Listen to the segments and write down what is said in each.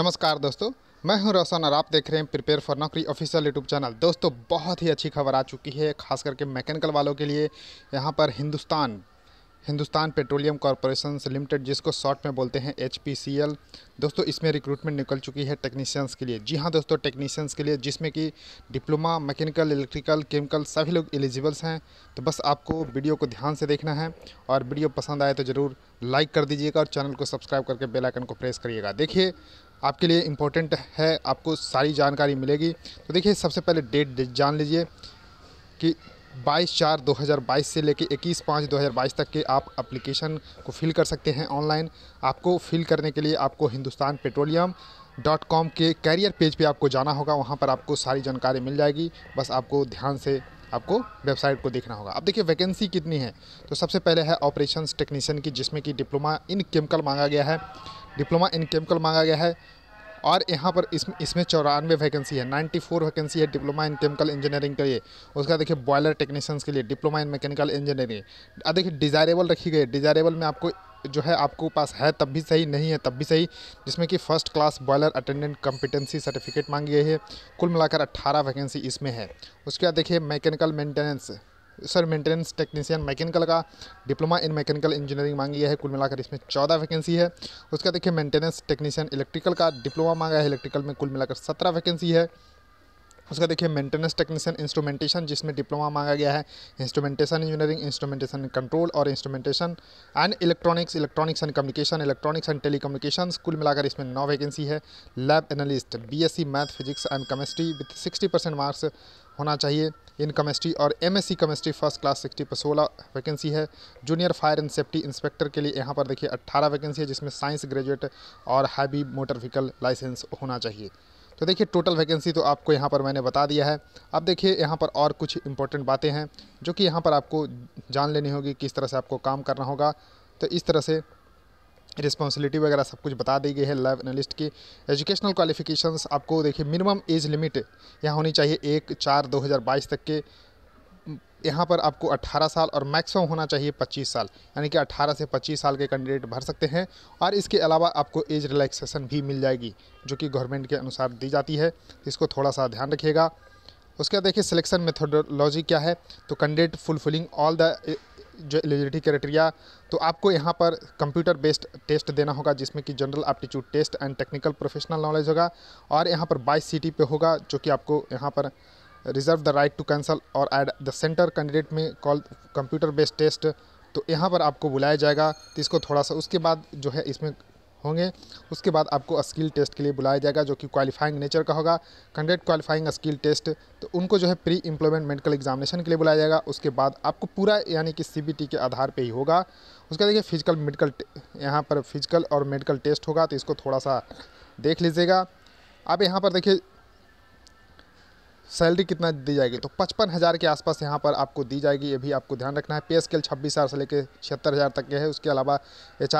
नमस्कार दोस्तों मैं हूं रोशन और आप देख रहे हैं प्रिपेयर फॉर नौकरी ऑफिशियल यूट्यूब चैनल दोस्तों बहुत ही अच्छी खबर आ चुकी है खास करके मैकेनिकल वालों के लिए यहां पर Hindustan Hindustan petroleum corporation limited जिसको शॉर्ट में बोलते हैं एच दोस्तों इसमें रिक्रूटमेंट निकल चुकी है टेक्नीशियंस के लिए जी हाँ दोस्तों टेक्नीशियंस के लिए जिसमें कि डिप्लोमा मैकेनिकल इलेक्ट्रिकल केमिकल सभी लोग एलिजिबल्स हैं तो बस आपको वीडियो को ध्यान से देखना है और वीडियो पसंद आए तो ज़रूर लाइक कर दीजिएगा और चैनल को सब्सक्राइब करके बेलाइकन को प्रेस करिएगा देखिए आपके लिए इम्पोर्टेंट है आपको सारी जानकारी मिलेगी तो देखिए सबसे पहले डेट जान लीजिए कि 22 चार 2022 से लेके 21 पाँच 2022 तक के आप एप्लीकेशन को फिल कर सकते हैं ऑनलाइन आपको फिल करने के लिए आपको हिंदुस्तान पेट्रोलियम डॉट कॉम के कैरियर पेज पे आपको जाना होगा वहाँ पर आपको सारी जानकारी मिल जाएगी बस आपको ध्यान से आपको वेबसाइट को देखना होगा अब देखिए वैकेंसी कितनी है तो सबसे पहले है ऑपरेशन टेक्नीशियन की जिसमें कि डिप्लोमा इन केमिकल मांगा गया है डिप्लोमा इन केमिकल मांगा गया है और यहाँ पर इसमें इसमें चौरानवे वैकेंसी है 94 वैकेंसी है डिप्लोमा इन केमिकल इंजीनियरिंग के लिए उसका देखिए बॉयलर टेक्नीशियंस के लिए डिप्लोमा इन मैकेनिकल इंजीनियरिंग और देखिए डिज़ायरेबल रखी गई डिज़ायरेबल में आपको जो है आपको पास है तब भी सही नहीं है तब भी सही जिसमें कि first class boiler attendant competency certificate मांगी गई है कुल मिलाकर अट्ठारह वैकेंसी इसमें है उसके बाद देखिए mechanical maintenance sir maintenance technician mechanical का डिप्लोमा इन मैकेनिकल इंजीनियरिंग मांगी है कुल मिलाकर इसमें चौदह वैकेंसी है उसका देखिए मेंटेनेंस टेक्नीशियन इलेक्ट्रिकल का डिप्लोमा मांगा है इलेक्ट्रिकल में कुल मिलाकर सत्रह वैकेंसी है उसका देखिए मेंटेनेंस टेक्नीशियन इंस्ट्रूमेंटेशन जिसमें डिप्लोमा मांगा गया है इंस्ट्रूमेंटेशन इंजीनियरिंग इंस्ट्रूमेंटेशन कंट्रोल और instrumentation and electronics electronics and communication electronics and communication कुल मिलाकर इसमें नौ वैकेंसी है lab analyst B math physics and chemistry with sixty percent marks होना चाहिए इन केमिस्ट्री और MSc chemistry first class sixty पर सोलह वैकेंसी है junior fire and safety inspector के लिए यहाँ पर देखिए अट्ठारह वैकेंसी है जिसमें साइंस ग्रेजुएट और हैवी मोटर व्हीकल लाइसेंस होना चाहिए तो देखिए टोटल वैकेंसी तो आपको यहाँ पर मैंने बता दिया है अब देखिए यहाँ पर और कुछ इंपॉर्टेंट बातें हैं जो कि यहाँ पर आपको जान लेनी होगी किस तरह से आपको काम करना होगा तो इस तरह से रिस्पॉन्सिबिलिटी वगैरह सब कुछ बता दी गई है लाइव एनालिस्ट की एजुकेशनल क्वालिफिकेशंस आपको देखिए मिनिमम एज लिमिट यहाँ होनी चाहिए एक चार 2022 तक के यहाँ पर आपको 18 साल और मैक्सिमम होना चाहिए 25 साल यानी कि 18 से 25 साल के कैंडिडेट भर सकते हैं और इसके अलावा आपको एज रिलैक्सेशन भी मिल जाएगी जो कि गवर्नमेंट के अनुसार दी जाती है इसको थोड़ा सा ध्यान रखिएगा उसके बाद देखिए सिलेक्शन मेथोडोलॉजी क्या है तो कैंडिडेट फुलफिलिंग ऑल द जो एलिजिबिलिटी क्राइटेरिया तो आपको यहाँ पर कंप्यूटर बेस्ड टेस्ट देना होगा जिसमें कि general aptitude test and technical professional knowledge होगा और यहाँ पर बाईस सिटी पे होगा जो कि आपको यहाँ पर reserve the right to cancel और एड द सेंटर कैंडिडेट में कॉल कंप्यूटर बेस्ड टेस्ट तो यहाँ पर आपको बुलाया जाएगा तो इसको थोड़ा सा उसके बाद जो है इसमें होंगे उसके बाद आपको स्किल टेस्ट के लिए बुलाया जाएगा जो कि क्वालिफाइंग नेचर का होगा कंडक्ट क्वालिफाइंग स्किल टेस्ट तो उनको जो है प्री इम्प्लॉयमेंट मेडिकल एग्जामिनेशन के लिए बुलाया जाएगा उसके बाद आपको पूरा यानी कि सी के आधार पर ही होगा उसके बाद देखिए फिजिकल मेडिकल यहाँ पर फिजिकल और मेडिकल टेस्ट होगा तो इसको थोड़ा सा देख लीजिएगा आप यहाँ पर देखिए सैलरी कितना दी जाएगी तो पचपन हज़ार के आसपास यहाँ पर आपको दी जाएगी ये भी आपको ध्यान रखना है पे स्केल छब्बीस हज़ार से लेकर छिहत्तर हज़ार तक के है उसके अलावा एच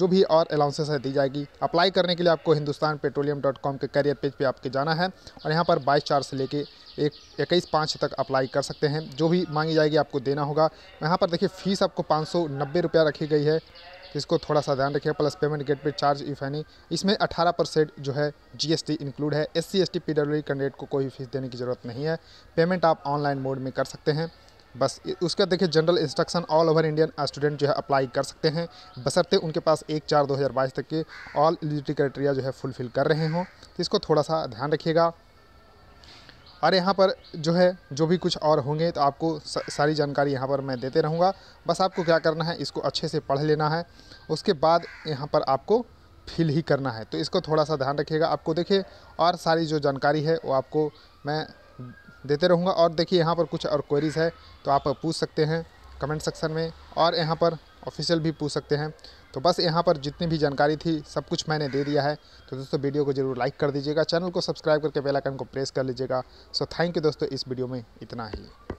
जो भी और अलाउंसेस है दी जाएगी अप्लाई करने के लिए आपको हिंदुस्तान पेट्रोलियम डॉट कॉम के करियर पेज पे आपके जाना है और यहाँ पर बाईस चार से लेकर एक इक्कीस पाँच तक अप्लाई कर सकते हैं जो भी मांगी जाएगी आपको देना होगा यहाँ पर देखिए फ़ीस आपको पाँच सौ नब्बे रुपया रखी गई है तो इसको थोड़ा सा ध्यान रखिए प्लस पेमेंट गेट पे चार्ज इफ एनी इसमें 18 परसेंट जो है जीएसटी इंक्लूड है S C S T candidate को कोई फीस देने की ज़रूरत नहीं है पेमेंट आप ऑनलाइन मोड में कर सकते हैं बस उसका देखिए general instruction all over Indian student जो है अप्लाई कर सकते हैं बसरते उनके पास एक चार दो हज़ार बाईस तक के ऑल एलिजिटी क्राइटेरिया जो है फुलफिल कर रहे हों तो इसको थोड़ा सा ध्यान रखिएगा और यहाँ पर जो है जो भी कुछ और होंगे तो आपको सारी जानकारी यहाँ पर मैं देते रहूँगा बस आपको क्या करना है इसको अच्छे से पढ़ लेना है उसके बाद यहाँ पर आपको फिल ही करना है तो इसको थोड़ा सा ध्यान रखिएगा आपको देखिए और सारी जो जानकारी है वो आपको मैं देते रहूँगा और देखिए यहाँ पर कुछ और क्वेरीज़ है तो आप पूछ सकते हैं कमेंट सेक्शन में और यहाँ पर ऑफिशियल भी पूछ सकते हैं तो बस यहाँ पर जितनी भी जानकारी थी सब कुछ मैंने दे दिया है तो दोस्तों वीडियो को जरूर लाइक कर दीजिएगा चैनल को सब्सक्राइब करके बेल आइकन को प्रेस कर लीजिएगा सो थैंक यू दोस्तों इस वीडियो में इतना ही